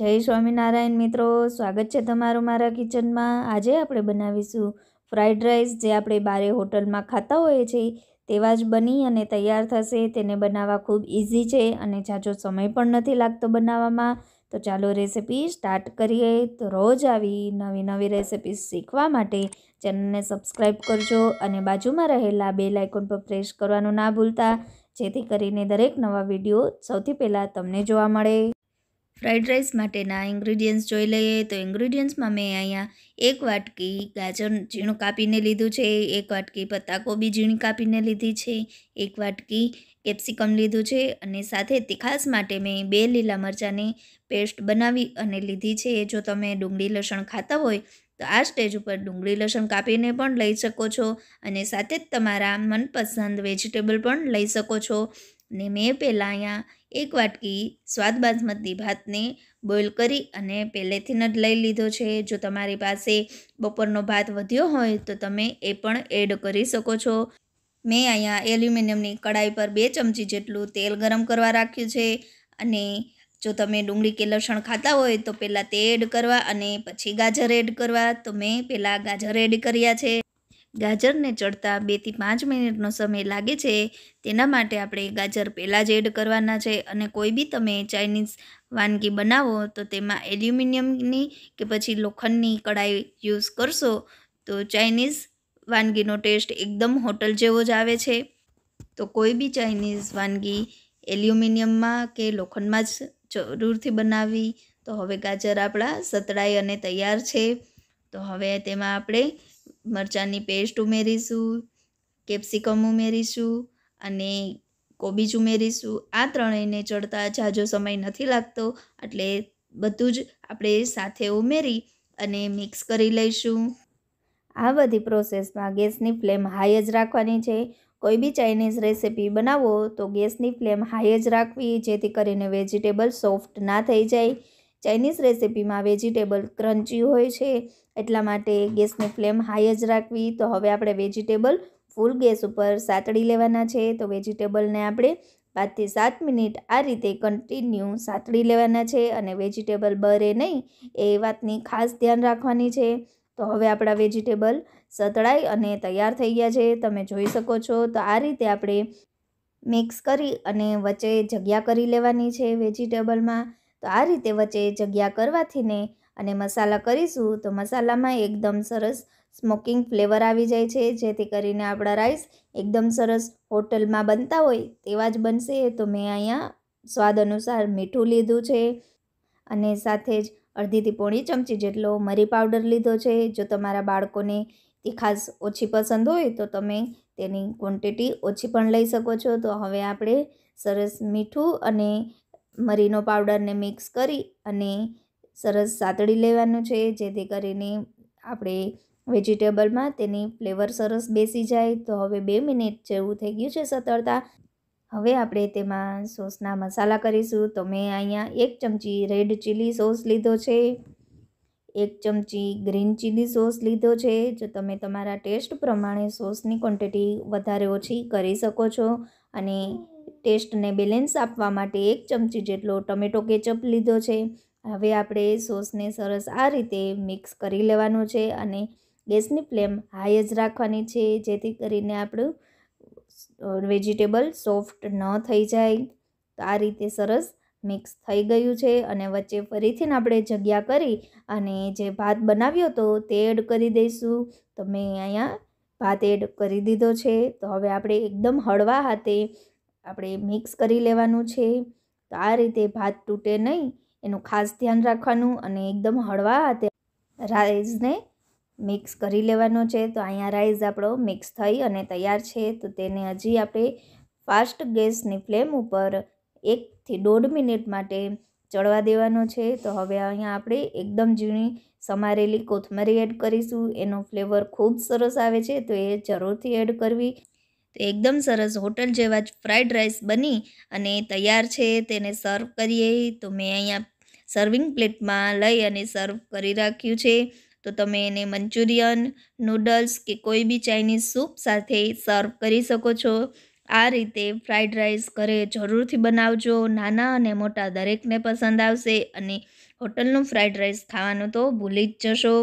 જય સ્વામિનારાયણ મિત્રો સ્વાગત છે તમારું મારા કિચનમાં આજે આપણે બનાવીશું ફ્રાઈડ રાઈસ જે આપણે બારે હોટલમાં ખાતા હોઈએ છીએ તેવા જ બની અને તૈયાર થશે તેને બનાવવા ખૂબ ઇઝી છે અને જાજો સમય પણ નથી લાગતો બનાવવામાં તો ચાલો રેસિપી સ્ટાર્ટ કરીએ તો રોજ આવી નવી નવી રેસિપી શીખવા માટે ચેનલને સબસ્ક્રાઈબ કરજો અને બાજુમાં રહેલા બે લાઇકોન પર પ્રેસ કરવાનું ના ભૂલતા જેથી કરીને દરેક નવા વિડીયો સૌથી પહેલાં તમને જોવા મળે ફ્રાઈડ રાઈસ માટેના ઇન્ગ્રીડિયન્ટ્સ જોઈ લઈએ તો ઇન્ગ્રીડિયન્ટ્સમાં મેં અહીંયા એક વાટકી ગાજર ઝીણું કાપીને લીધું છે એક વાટકી પત્તાકોબી ઝીણી કાપીને લીધી છે એક વાટકી કેપ્સિકમ લીધું છે અને સાથે તીખાસ માટે મેં બે લીલા મરચાંની પેસ્ટ બનાવી અને લીધી છે જો તમે ડુંગળી લસણ ખાતા હોય તો આ સ્ટેજ ઉપર ડુંગળી લસણ કાપીને પણ લઈ શકો છો અને સાથે જ તમારા મનપસંદ વેજીટેબલ પણ લઈ શકો છો ને મેં પહેલાં અહીંયા એક વાટકી સ્વાદ બાસમતી ભાતને બોઇલ કરી અને પહેલેથી જ લઈ લીધો છે જો તમારી પાસે બપોરનો ભાત વધ્યો હોય તો તમે એ પણ એડ કરી શકો છો મેં અહીંયા એલ્યુમિનિયમની કડાઈ પર બે ચમચી જેટલું તેલ ગરમ કરવા રાખ્યું છે અને જો તમે ડુંગળી કે લસણ ખાતા હોય તો પહેલાં તે એડ કરવા અને પછી ગાજર એડ કરવા તો મેં પહેલાં ગાજર એડ કર્યા છે ગાજરને ચડતા બેથી પાંચ મિનિટનો સમય લાગે છે તેના માટે આપણે ગાજર પહેલાં જ એડ કરવાના છે અને કોઈ બી તમે ચાઇનીઝ વાનગી બનાવો તો તેમાં એલ્યુમિનિયમની કે પછી લોખંડની કડાઈ યુઝ કરશો તો ચાઇનીઝ વાનગીનો ટેસ્ટ એકદમ હોટલ જેવો જ આવે છે તો કોઈ બી ચાઇનીઝ વાનગી એલ્યુમિનિયમમાં કે લોખંડમાં જ જરૂરથી બનાવી તો હવે ગાજર આપણા સતડાઈ અને તૈયાર છે તો હવે તેમાં આપણે મરચાંની પેસ્ટ ઉમેરીશું કેપ્સિકમ ઉમેરીશું અને કોબીજ ઉમેરીશું આ ત્રણેયને ચડતા ઝાઝો સમય નથી લાગતો એટલે બધું જ આપણે સાથે ઉમેરી અને મિક્સ કરી લઈશું આ બધી પ્રોસેસમાં ગેસની ફ્લેમ હાઈ જ રાખવાની છે કોઈ બી ચાઇનીઝ રેસીપી બનાવો તો ગેસની ફ્લેમ હાઈ જ રાખવી જેથી કરીને વેજીટેબલ સોફ્ટ ના થઈ જાય ચાઇનીઝ રેસીપીમાં વેજીટેબલ ક્રન્ચી હોય છે એટલા માટે ગેસની ફ્લેમ હાઈ જ રાખવી તો હવે આપણે વેજીટેબલ ફૂલ ગેસ ઉપર સાતળી લેવાના છે તો વેજીટેબલને આપણે પાંચથી સાત મિનિટ આ રીતે કન્ટિન્યુ સાતળી લેવાના છે અને વેજીટેબલ બરે નહીં એ વાતની ખાસ ધ્યાન રાખવાની છે તો હવે આપણા વેજીટેબલ સતળાઈ અને તૈયાર થઈ ગયા છે તમે જોઈ શકો છો તો આ રીતે આપણે મિક્સ કરી અને વચ્ચે જગ્યા કરી લેવાની છે વેજીટેબલમાં તો આ રીતે વચ્ચે જગ્યા કરવાથી ને અને મસાલા કરીશું તો મસાલામાં એકદમ સરસ સ્મોકિંગ ફ્લેવર આવી જાય છે જેથી કરીને આપણા રાઈસ એકદમ સરસ હોટલમાં બનતા હોય તેવા જ બનશે તો મેં અહીંયા સ્વાદ અનુસાર મીઠું લીધું છે અને સાથે જ અડધીથી પોણી ચમચી જેટલો મરી પાવડર લીધો છે જો તમારા બાળકોને તીખાસ ઓછી પસંદ હોય તો તમે તેની ક્વોન્ટિટી ઓછી પણ લઈ શકો છો તો હવે આપણે સરસ મીઠું અને મરીનો પાવડરને મિક્સ કરી અને સરસ સાતળી લેવાનું છે જેથી કરીને આપણે વેજીટેબલમાં તેની ફ્લેવર સરસ બેસી જાય તો હવે બે મિનિટ જેવું થઈ ગયું છે સતળતા હવે આપણે તેમાં સોસના મસાલા કરીશું તો મેં અહીંયા એક ચમચી રેડ ચીલી સોસ લીધો છે એક ચમચી ગ્રીન ચીલી સોસ લીધો છે જો તમે તમારા ટેસ્ટ પ્રમાણે સોસની ક્વોન્ટિટી વધારે ઓછી કરી શકો છો અને ટેસ્ટને બેલેન્સ આપવા માટે એક ચમચી જેટલો ટમેટો કેચઅપ લીધો છે હવે આપણે સોસને સરસ આ રીતે મિક્સ કરી લેવાનું છે અને ગેસની ફ્લેમ હાઈ જ રાખવાની છે જેથી કરીને આપણું વેજીટેબલ સોફ્ટ ન થઈ જાય તો આ રીતે સરસ મિક્સ થઈ ગયું છે અને વચ્ચે ફરીથી આપણે જગ્યા કરી અને જે ભાત બનાવ્યો હતો તે એડ કરી દઈશું તો મેં અહીંયા ભાત એડ કરી દીધો છે તો હવે આપણે એકદમ હળવા હાથે આપણે મિક્સ કરી લેવાનું છે તો આ રીતે ભાત તૂટે નહીં એનું ખાસ ધ્યાન રાખવાનું અને એકદમ હળવા હાથે રાઈસને મિક્સ કરી લેવાનો છે તો અહીંયા રાઈસ આપણો મિક્સ થઈ અને તૈયાર છે તો તેને હજી આપણે ફાસ્ટ ગેસની ફ્લેમ ઉપર એકથી દોઢ મિનિટ માટે ચડવા દેવાનો છે તો હવે અહીંયા આપણે એકદમ ઝીણી સમારેલી કોથમરી એડ કરીશું એનો ફ્લેવર ખૂબ સરસ આવે છે તો એ જરૂરથી એડ કરવી તો એકદમ સરસ હોટલ જેવા જ ફ્રાઈડ રાઈસ બની અને તૈયાર છે તેને સર્વ કરીએ તો મેં અહીંયા સર્વિંગ પ્લેટમાં લઈ અને સર્વ કરી રાખ્યું છે તો તમે એને મંચુરિયન નૂડલ્સ કે કોઈ બી ચાઇનીઝ સૂપ સાથે સર્વ કરી શકો છો આ રીતે ફ્રાઈડ રાઈસ ઘરે જરૂરથી બનાવજો નાના અને મોટા દરેકને પસંદ આવશે અને હોટલનું ફ્રાઈડ રાઈસ ખાવાનું તો ભૂલી જ જશો